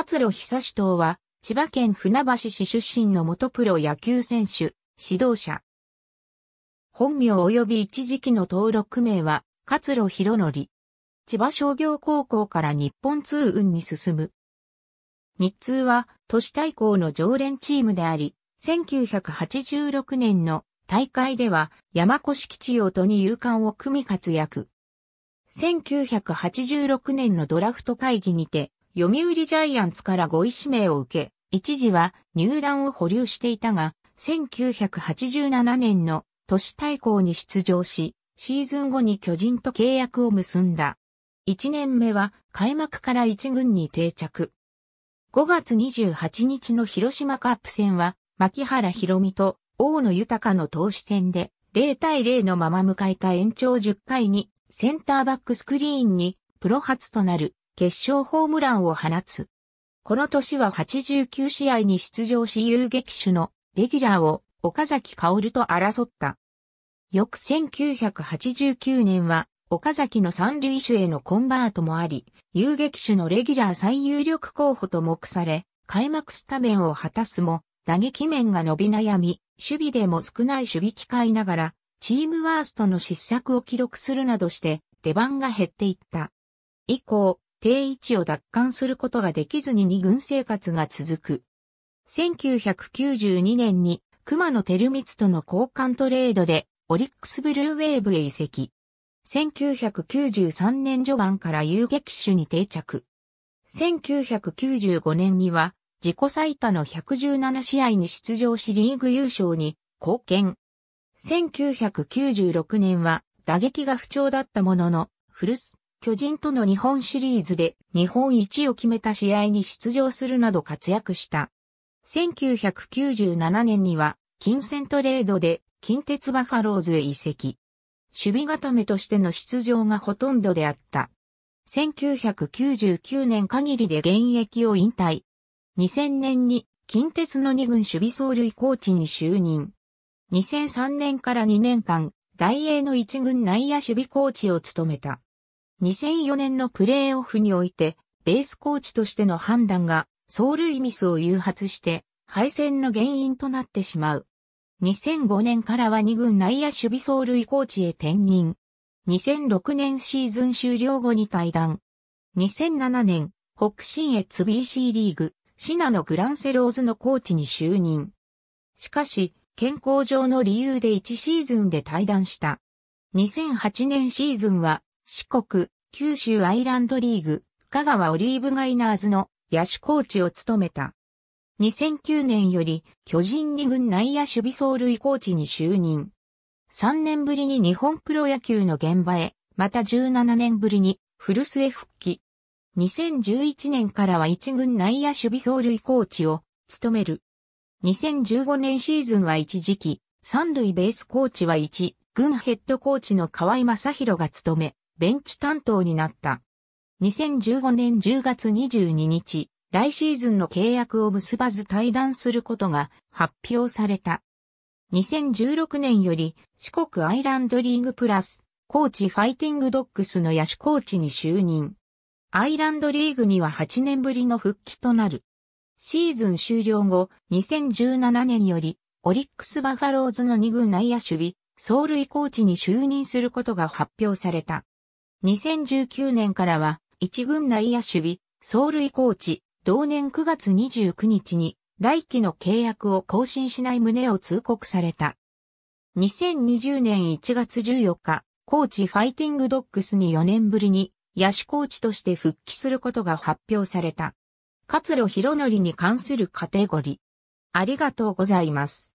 活路久志党は、千葉県船橋市出身の元プロ野球選手、指導者。本名及び一時期の登録名は、活路博則。千葉商業高校から日本通運に進む。日通は都市対抗の常連チームであり、1986年の大会では山古基地用とに勇敢を組み活躍。1986年のドラフト会議にて読売ジャイアンツから5位指名を受け、一時は入団を保留していたが、1987年の都市対抗に出場し、シーズン後に巨人と契約を結んだ。1年目は開幕から1軍に定着。5月28日の広島カップ戦は、牧原博美と大野豊の投手戦で、0対0のまま迎えた延長10回に、センターバックスクリーンに、プロ初となる決勝ホームランを放つ。この年は89試合に出場し遊撃手のレギュラーを岡崎薫と争った。翌1989年は岡崎の三塁手へのコンバートもあり、遊撃手のレギュラー最有力候補と目され、開幕スタメンを果たすも、打撃面が伸び悩み、守備でも少ない守備機会ながら、チームワーストの失策を記録するなどして、出番が減っていった。以降、定位置を奪還することができずに二軍生活が続く。1992年に熊野照光との交換トレードでオリックスブルーウェーブへ移籍。1993年序盤から遊撃手に定着。1995年には自己最多の117試合に出場しリーグ優勝に貢献。1996年は打撃が不調だったものの、古ス。巨人との日本シリーズで日本一を決めた試合に出場するなど活躍した。1997年には金銭トレードで近鉄バファローズへ移籍。守備固めとしての出場がほとんどであった。1999年限りで現役を引退。2000年に近鉄の2軍守備走塁コーチに就任。2003年から2年間、大英の1軍内野守備コーチを務めた。2004年のプレーオフにおいて、ベースコーチとしての判断が、走塁ミスを誘発して、敗戦の原因となってしまう。2005年からは2軍内野守備走塁コーチへ転任。2006年シーズン終了後に退団。2007年、北信越 BC リーグ、シナのグランセローズのコーチに就任。しかし、健康上の理由で1シーズンで退団した。2008年シーズンは四国、九州アイランドリーグ、香川オリーブガイナーズの野手コーチを務めた。2009年より巨人二軍内野守備走塁コーチに就任。3年ぶりに日本プロ野球の現場へ、また17年ぶりに古巣へ復帰。2011年からは一軍内野守備走塁コーチを務める。2015年シーズンは一時期、三塁ベースコーチは一軍ヘッドコーチの河合正宏が務め、ベンチ担当になった。2015年10月22日、来シーズンの契約を結ばず退団することが発表された。2016年より四国アイランドリーグプラス、コーチファイティングドッグスの野手コーチに就任。アイランドリーグには8年ぶりの復帰となる。シーズン終了後、2017年より、オリックスバファローズの2軍内野守備、走塁コーチに就任することが発表された。2019年からは、一軍内野守備、走塁コーチ、同年9月29日に、来期の契約を更新しない旨を通告された。2020年1月14日、コーチファイティングドッグスに4年ぶりに、野手コーチとして復帰することが発表された。活路広則に関するカテゴリー。ありがとうございます。